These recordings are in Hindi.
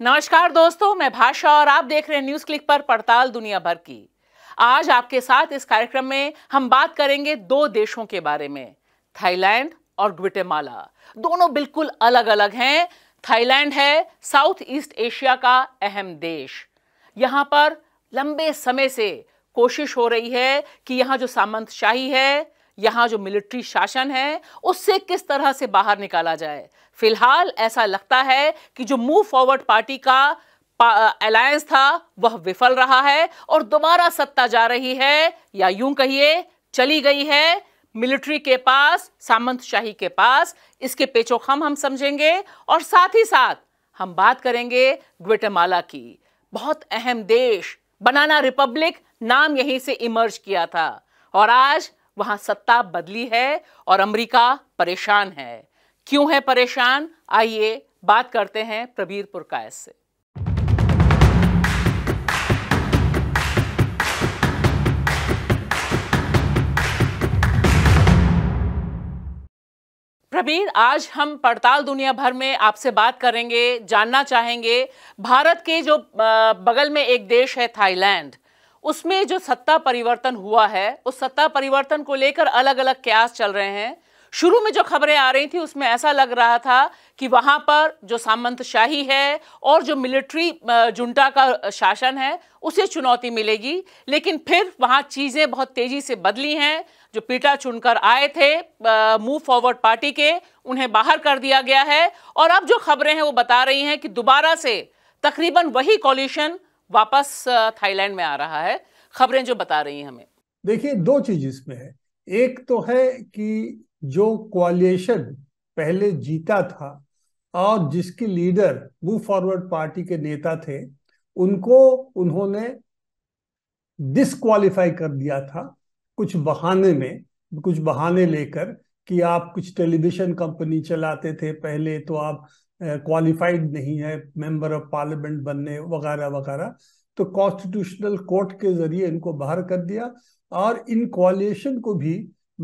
नमस्कार दोस्तों मैं भाषा और आप देख रहे हैं न्यूज क्लिक पर पड़ताल दुनिया भर की आज आपके साथ इस कार्यक्रम में हम बात करेंगे दो देशों के बारे में थाईलैंड और ग्विटेमाला दोनों बिल्कुल अलग अलग हैं थाईलैंड है साउथ ईस्ट एशिया का अहम देश यहां पर लंबे समय से कोशिश हो रही है कि यहां जो सामंतशाही है यहाँ जो मिलिट्री शासन है उससे किस तरह से बाहर निकाला जाए फिलहाल ऐसा लगता है कि जो मूव फॉरवर्ड पार्टी का अलायंस था वह विफल रहा है और दोबारा सत्ता जा रही है या यूं कहिए चली गई है मिलिट्री के पास सामंतशाही के पास इसके पेचोखम हम समझेंगे और साथ ही साथ हम बात करेंगे ग्वेटेमाला की बहुत अहम देश बनाना रिपब्लिक नाम यहीं से इमर्ज किया था और आज वहां सत्ता बदली है और अमेरिका परेशान है क्यों है परेशान आइए बात करते हैं प्रबीर पुरकायस से प्रबीर आज हम पड़ताल दुनिया भर में आपसे बात करेंगे जानना चाहेंगे भारत के जो बगल में एक देश है थाईलैंड उसमें जो सत्ता परिवर्तन हुआ है उस सत्ता परिवर्तन को लेकर अलग अलग क्यास चल रहे हैं शुरू में जो खबरें आ रही थी उसमें ऐसा लग रहा था कि वहाँ पर जो सामंत शाही है और जो मिलिट्री जुंटा का शासन है उसे चुनौती मिलेगी लेकिन फिर वहाँ चीज़ें बहुत तेज़ी से बदली हैं जो पीटा चुनकर आए थे मूव फॉरवर्ड पार्टी के उन्हें बाहर कर दिया गया है और अब जो खबरें हैं वो बता रही हैं कि दोबारा से तकरीबन वही कॉल्यूशन वापस थाईलैंड में आ रहा है खबरें जो बता रही हैं हमें देखिए दो चीज इसमें है एक तो है कि जो कोaliशन पहले जीता था और जिसके लीडर मूव फॉरवर्ड पार्टी के नेता थे उनको उन्होंने डिसक्वालीफाई कर दिया था कुछ बहाने में कुछ बहाने लेकर कि आप कुछ टेलीविजन कंपनी चलाते थे पहले तो आप क्वालिफाइड नहीं है मेंबर ऑफ पार्लियामेंट बनने वगैरह वगैरह तो कॉन्स्टिट्यूशनल कोर्ट के जरिए इनको बाहर कर दिया और इन क्वालिएशन को भी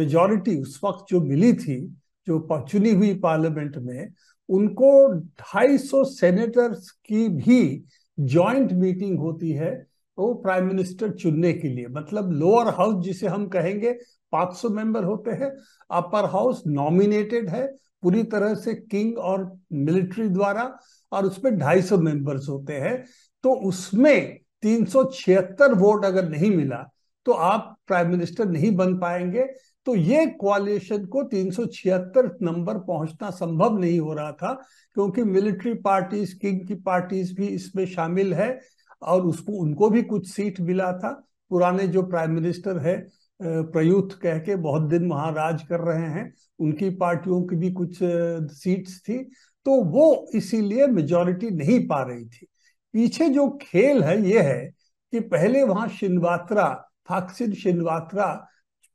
मेजॉरिटी उस वक्त जो मिली थी जो चुनी हुई पार्लियामेंट में उनको 250 सेनेटर्स की भी जॉइंट मीटिंग होती है वो तो प्राइम मिनिस्टर चुनने के लिए मतलब लोअर हाउस जिसे हम कहेंगे 500 मेंबर होते हैं अपर हाउस नॉमिनेटेड है पूरी तरह से किंग और मिलिट्री द्वारा और उसमें 250 मेंबर्स होते हैं तो उसमें 376 वोट अगर नहीं मिला तो आप प्राइम मिनिस्टर नहीं बन पाएंगे तो ये क्वालिशन को 376 नंबर पहुंचना संभव नहीं हो रहा था क्योंकि मिलिट्री पार्टीज किंग की पार्टीज भी इसमें शामिल है और उसको उनको भी कुछ सीट मिला था पुराने जो प्राइम मिनिस्टर है प्रयुक्त कह के बहुत दिन वहां राज कर रहे हैं उनकी पार्टियों की भी कुछ सीट्स थी तो वो इसीलिए मेजोरिटी नहीं पा रही थी पीछे जो खेल है ये है कि पहले वहां शिनवात्रा थाक्सिन शिनवात्रा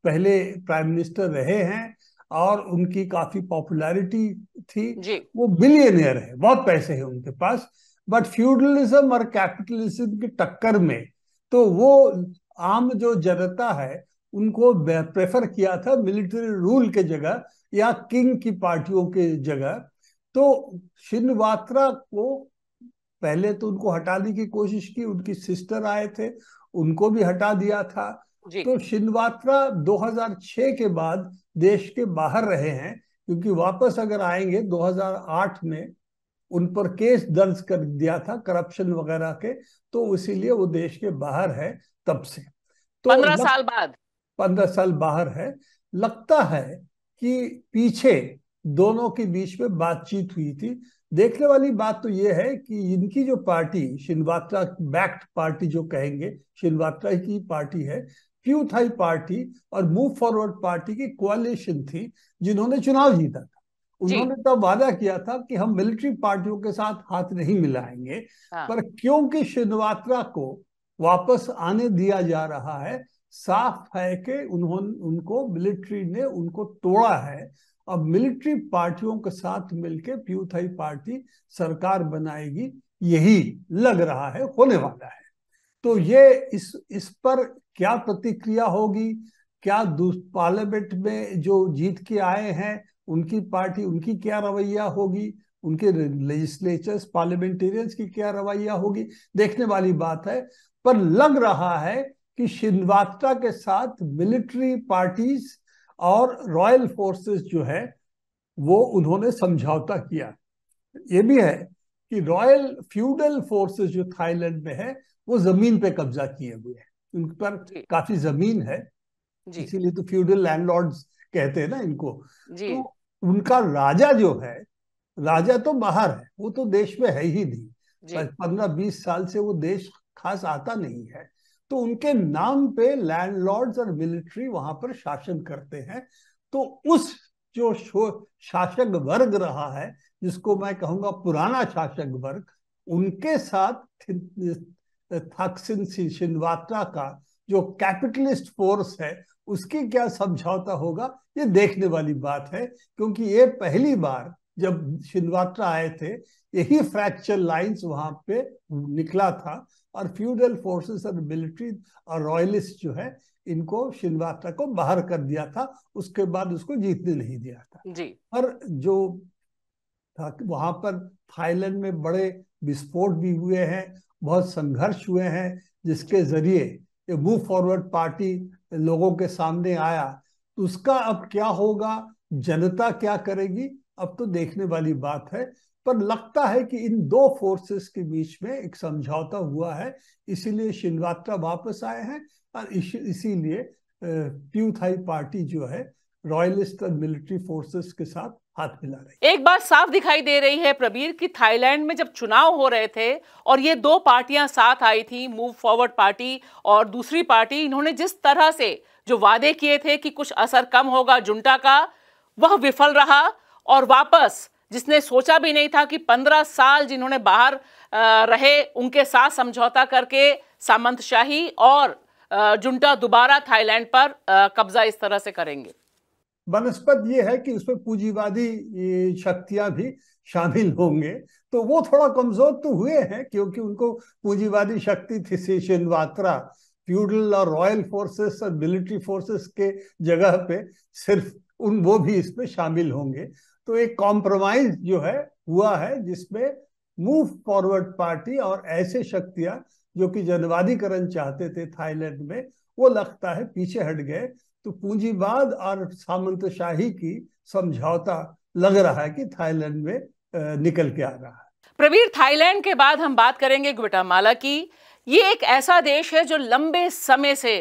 पहले प्राइम मिनिस्टर रहे हैं और उनकी काफी पॉपुलैरिटी थी वो बिलियनियर है बहुत पैसे हैं उनके पास बट फ्यूडलिज्म और कैपिटलिज्म की टक्कर में तो वो आम जो जनता है उनको प्रेफर किया था मिलिट्री रूल के जगह या किंग की पार्टियों के जगह तो शिनवात्रा को पहले तो उनको हटाने की कोशिश की उनकी सिस्टर आए थे उनको भी हटा दिया था तो शिनवात्रा 2006 के बाद देश के बाहर रहे हैं क्योंकि वापस अगर आएंगे 2008 में उन पर केस दर्ज कर दिया था करप्शन वगैरह के तो इसीलिए वो देश के बाहर है तब से तो पंद्रह साल बाद पंद्रह साल बाहर है लगता है कि पीछे दोनों के बीच में बातचीत हुई थी देखने वाली बात तो ये है कि इनकी जो पार्टी शिलवात्रा बैक्ट पार्टी जो कहेंगे शिलवात्रा की पार्टी है प्यू थाई पार्टी और मूव फॉरवर्ड पार्टी की क्वालिशन थी जिन्होंने चुनाव जीता था उन्होंने तब वादा किया था कि हम मिलिट्री पार्टियों के साथ हाथ नहीं मिलाएंगे हाँ। पर क्योंकि शिलवात्रा को वापस आने दिया जा रहा है साफ है कि उन्होंने उनको मिलिट्री ने उनको तोड़ा है अब मिलिट्री पार्टियों के साथ मिलकर प्यूथाई पार्टी सरकार बनाएगी यही लग रहा है होने वाला है तो ये इस इस पर क्या प्रतिक्रिया होगी क्या पार्लियामेंट में जो जीत के आए हैं उनकी पार्टी उनकी क्या रवैया होगी उनके लेजिस्लेचर्स पार्लियामेंटेरियंस की क्या रवैया होगी देखने वाली बात है पर लग रहा है कि शिंदवात्रा के साथ मिलिट्री पार्टीज और रॉयल फोर्सेस जो है वो उन्होंने समझौता किया ये भी है कि रॉयल फ्यूडल फोर्सेस जो थाईलैंड में है वो जमीन पे कब्जा किए हुए हैं उन पर काफी जमीन है इसीलिए तो फ्यूडल लैंडलॉर्ड कहते हैं ना इनको जी। तो उनका राजा जो है राजा तो बाहर है वो तो देश में है ही नहीं पंद्रह बीस साल से वो देश खास आता नहीं है तो उनके नाम पे लैंडलॉर्ड्स और मिलिट्री वहां पर शासन करते हैं तो उस जो शासक वर्ग रहा है जिसको मैं कहूंगा पुराना शासक वर्ग उनके साथ थाक्सिन का जो कैपिटलिस्ट फोर्स है उसकी क्या समझौता होगा ये देखने वाली बात है क्योंकि ये पहली बार जब शिनवात्रा आए थे यही फ्रैक्चर लाइंस वहां पे निकला था और फ्यूडल फोर्सेस और मिलिट्री और रॉयलिस्ट जो है इनको शिलवात्रा को बाहर कर दिया था उसके बाद उसको जीतने नहीं दिया था जी। और जो था वहां पर थाईलैंड में बड़े विस्फोट भी हुए हैं बहुत संघर्ष हुए हैं जिसके जरिए ये मूव फॉरवर्ड पार्टी लोगों के सामने आया तो उसका अब क्या होगा जनता क्या करेगी अब तो देखने वाली बात है पर लगता है कि इन दो फोर्सेस के बीच में एक समझौता हुआ है इसीलिए शिलवात्रा वापस आए हैं और इसीलिए प्यूथाई पार्टी जो है रॉयलिस्ट और मिलिट्री फोर्सेस के साथ हाथ मिला रही एक बात साफ दिखाई दे रही है प्रबीर कि थाईलैंड में जब चुनाव हो रहे थे और ये दो पार्टियां साथ आई थी मूव फॉरवर्ड पार्टी और दूसरी पार्टी इन्होंने जिस तरह से जो वादे किए थे कि कुछ असर कम होगा जुंटा का वह विफल रहा और वापस जिसने सोचा भी नहीं था कि पंद्रह साल जिन्होंने बाहर रहे उनके साथ समझौता करके सामंत शाही और जुंटा दोबारा थाईलैंड पर कब्जा इस तरह से करेंगे वनस्पत ये है कि उसमें पूंजीवादी शक्तियां भी शामिल होंगे तो वो थोड़ा कमजोर तो हुए हैं क्योंकि उनको पूंजीवादी शक्ति थी वात्रा फ्यूडल और रॉयल फोर्सेस और मिलिट्री फोर्सेस के जगह पे सिर्फ उन वो भी इसमें शामिल होंगे तो एक कॉम्प्रोमाइज जो है हुआ है जिसमें मूव फॉरवर्ड पार्टी और ऐसे शक्तियां जो कि जनवादीकरण चाहते थे थाईलैंड में वो लगता है पीछे हट गए तो पूंजीवाद और सामंतशाही की समझौता लग रहा है कि थाईलैंड में निकल के आ रहा है प्रवीर थाईलैंड के बाद हम बात करेंगे ग्वाटेमाला की ये एक ऐसा देश है जो लंबे समय से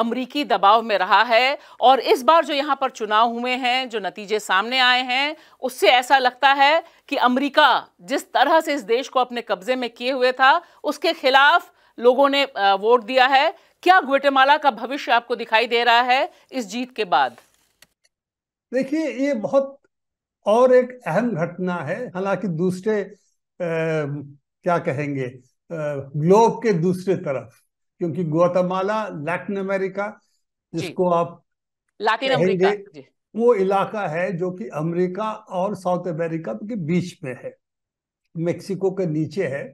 अमरीकी दबाव में रहा है और इस बार जो यहाँ पर चुनाव हुए हैं जो नतीजे सामने आए हैं उससे ऐसा लगता है कि अमरीका जिस तरह से इस देश को अपने कब्जे में किए हुए था उसके खिलाफ लोगों ने वोट दिया है क्या ग्वेटेमाला का भविष्य आपको दिखाई दे रहा है इस जीत के बाद देखिए ये बहुत और एक अहम घटना है हालांकि दूसरे आ, क्या कहेंगे ग्लोब के दूसरे तरफ क्योंकि ग्वातमाला लैटिन अमेरिका जिसको आप लैटिन अमेरिका वो इलाका है जो कि अमेरिका और साउथ अमेरिका के बीच में है मेक्सिको के नीचे है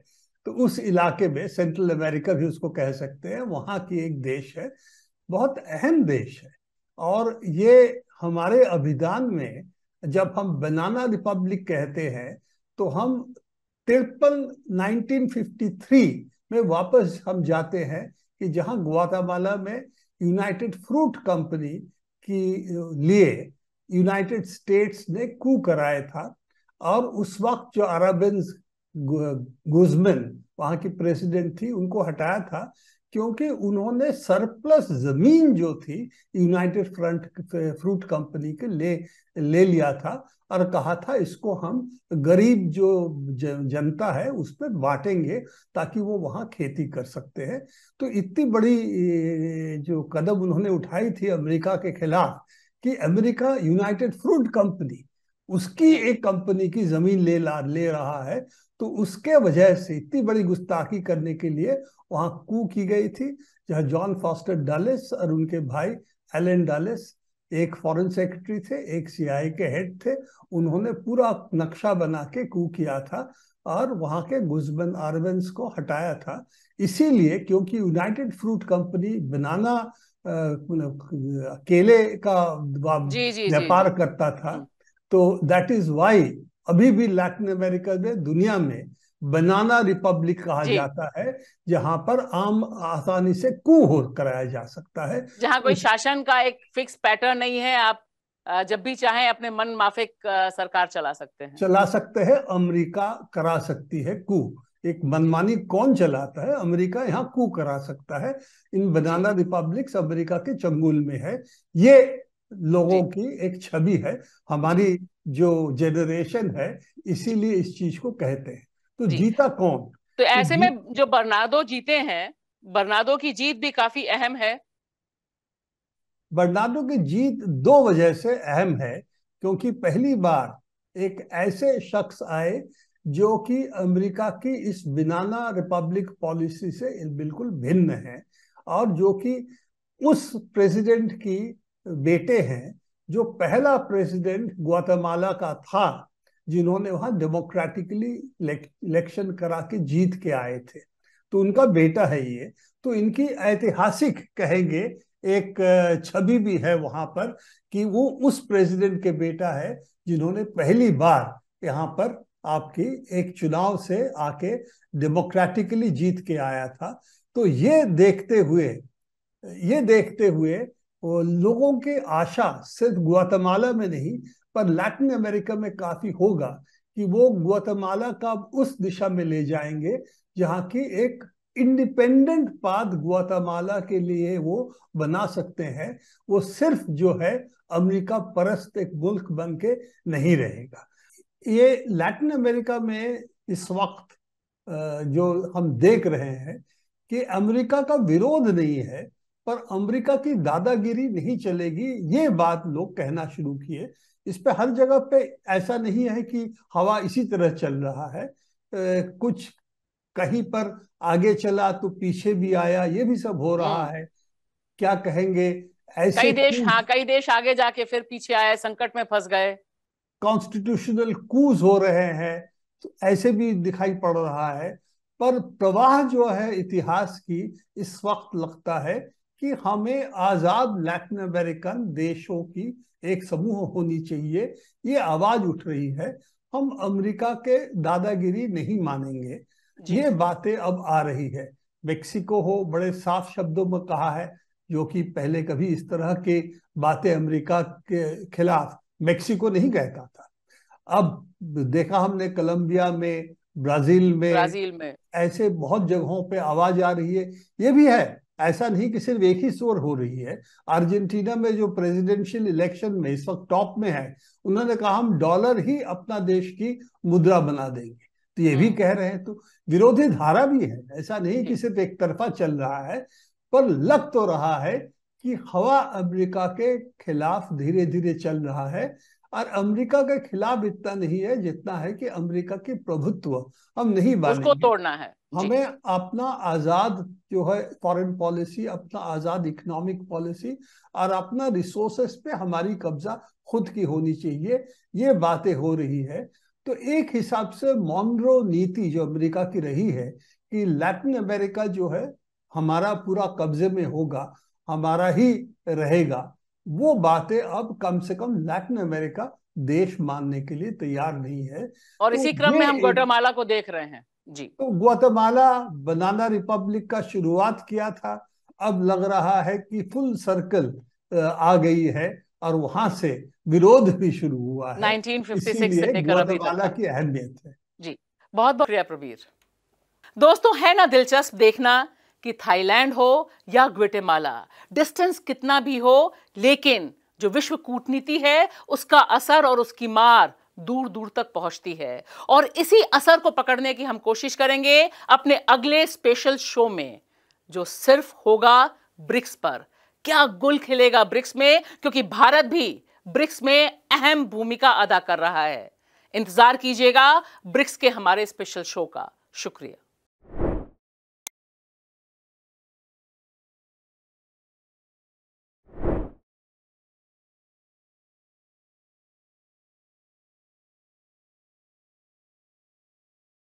तो उस इलाके में सेंट्रल अमेरिका भी उसको कह सकते हैं वहाँ की एक देश है बहुत अहम देश है और ये हमारे अभिधान में जब हम बनाना रिपब्लिक कहते हैं तो हम तिरपन 1953 में वापस हम जाते हैं कि जहां ग्वातामाला में यूनाइटेड फ्रूट कंपनी की लिए यूनाइटेड स्टेट्स ने कू कराया था और उस वक्त जो अरबिन गुजमिन वहां की प्रेसिडेंट थी उनको हटाया था क्योंकि उन्होंने सरप्लस जमीन जो थी यूनाइटेड फ्रंट फ्रूट कंपनी के ले ले लिया था और कहा था इसको हम गरीब जो जनता है उस पर बांटेंगे ताकि वो वहाँ खेती कर सकते हैं तो इतनी बड़ी जो कदम उन्होंने उठाई थी अमेरिका के खिलाफ कि अमेरिका यूनाइटेड फ्रूट कंपनी उसकी एक कंपनी की जमीन ले ला ले रहा है तो उसके वजह से इतनी बड़ी गुस्ताखी करने के लिए वहां कू की गई थी जहां जॉन फॉस्टर डालेस और उनके भाई एलन डालेस एक फॉरेन सेक्रेटरी थे एक सीआई के हेड थे उन्होंने पूरा नक्शा बना के कू किया था और वहां के गुजबन आर्वेंस को हटाया था इसीलिए क्योंकि यूनाइटेड फ्रूट कंपनी बनाना मतलब, केले का व्यापार करता था तो दैट इज वाई अभी भी लैटिन अमेरिका में दुनिया में बनाना रिपब्लिक कहा जाता है जहां पर आम आसानी से कू हो कराया जा सकता है जहां कोई शासन का एक फिक्स पैटर्न नहीं है आप जब भी चाहे अपने मन माफिक सरकार चला सकते हैं चला सकते हैं अमेरिका करा सकती है कू एक मनमानी कौन चलाता है अमेरिका यहाँ कू करा सकता है इन बनाना रिपब्लिक अमेरिका के चंगुल में है ये लोगों की एक छवि है हमारी जो जनरेशन है इसीलिए इस चीज को कहते हैं तो जीता कौन तो, तो ऐसे में जो बर्नाडो जीते हैं बर्नाडो की जीत भी काफी अहम है बर्नाडो की जीत दो वजह से अहम है क्योंकि पहली बार एक ऐसे शख्स आए जो कि अमेरिका की इस बिनाना रिपब्लिक पॉलिसी से बिल्कुल भिन्न है और जो कि उस प्रेसिडेंट की बेटे हैं जो पहला प्रेसिडेंट ग्वातमाला का था जिन्होंने वहां डेमोक्रेटिकली इलेक्शन करा के जीत के आए थे तो उनका बेटा है ये तो इनकी ऐतिहासिक कहेंगे एक छवि भी है वहां पर कि वो उस प्रेसिडेंट के बेटा है जिन्होंने पहली बार यहाँ पर आपकी एक चुनाव से आके डेमोक्रेटिकली जीत के आया था तो ये देखते हुए ये देखते हुए लोगों के आशा सिर्फ गुआतमाला में नहीं पर लैटिन अमेरिका में काफी होगा कि वो ग्वातमाला का उस दिशा में ले जाएंगे जहाँ की एक इंडिपेंडेंट पाद ग्वातामाला के लिए वो बना सकते हैं वो सिर्फ जो है अमेरिका परस्त एक मुल्क बन के नहीं रहेगा ये लैटिन अमेरिका में इस वक्त जो हम देख रहे हैं कि अमेरिका का विरोध नहीं है पर अमेरिका की दादागिरी नहीं चलेगी ये बात लोग कहना शुरू किए इस पे हर जगह पे ऐसा नहीं है कि हवा इसी तरह चल रहा है कुछ कहीं पर आगे चला तो पीछे भी आया ये भी सब हो रहा हम्म। है क्या कहेंगे ऐसे कई देश हाँ कई देश आगे जाके फिर पीछे आए संकट में फंस गए कॉन्स्टिट्यूशनल कूज हो रहे हैं तो ऐसे भी दिखाई पड़ रहा है पर प्रवाह जो है इतिहास की इस वक्त लगता है कि हमें आजाद लैटिन अमेरिकन देशों की एक समूह होनी चाहिए ये आवाज उठ रही है हम अमेरिका के दादागिरी नहीं मानेंगे ये बातें अब आ रही है मेक्सिको हो बड़े साफ शब्दों में कहा है जो कि पहले कभी इस तरह के बातें अमेरिका के खिलाफ मेक्सिको नहीं कहता था अब देखा हमने कोलंबिया में ब्राजील में ब्राजील में ऐसे बहुत जगहों पे आवाज आ रही है ये भी है ऐसा नहीं कि सिर्फ एक ही शोर हो रही है अर्जेंटीना में जो प्रेसिडेंशियल इलेक्शन में इस वक्त टॉप में है उन्होंने कहा हम डॉलर ही अपना देश की मुद्रा बना देंगे तो ये भी हम्म। कह रहे हैं तो विरोधी धारा भी है ऐसा नहीं कि सिर्फ एक तरफा चल रहा है पर लग तो रहा है कि हवा अमेरिका के खिलाफ धीरे धीरे चल रहा है और अमेरिका के खिलाफ इतना नहीं है जितना है कि अमेरिका के प्रभुत्व हम नहीं बात उसको तोड़ना है हमें अपना आजाद जो है फॉरेन पॉलिसी अपना आजाद इकोनॉमिक पॉलिसी और अपना रिसोर्सेस पे हमारी कब्जा खुद की होनी चाहिए ये बातें हो रही है तो एक हिसाब से मॉन्ड्रो नीति जो अमेरिका की रही है कि लैटिन अमेरिका जो है हमारा पूरा कब्जे में होगा हमारा ही रहेगा वो बातें अब कम से कम लैटिन अमेरिका देश मानने के लिए तैयार नहीं है और तो इसी क्रम में हम ग्वाटेमाला को देख रहे हैं जी तो ग्वाटेमाला बनाना रिपब्लिक का शुरुआत किया था अब लग रहा है कि फुल सर्कल आ गई है और वहां से विरोध भी शुरू हुआ है 1956 से लेकर अभी तक की अहमियत है जी बहुत बहुत शुक्रिया प्रवीर दोस्तों है ना दिलचस्प देखना कि थाईलैंड हो या ग्वेटेमाला डिस्टेंस कितना भी हो लेकिन जो विश्व कूटनीति है उसका असर और उसकी मार दूर दूर तक पहुंचती है और इसी असर को पकड़ने की हम कोशिश करेंगे अपने अगले स्पेशल शो में जो सिर्फ होगा ब्रिक्स पर क्या गुल खिलेगा ब्रिक्स में क्योंकि भारत भी ब्रिक्स में अहम भूमिका अदा कर रहा है इंतजार कीजिएगा ब्रिक्स के हमारे स्पेशल शो का शुक्रिया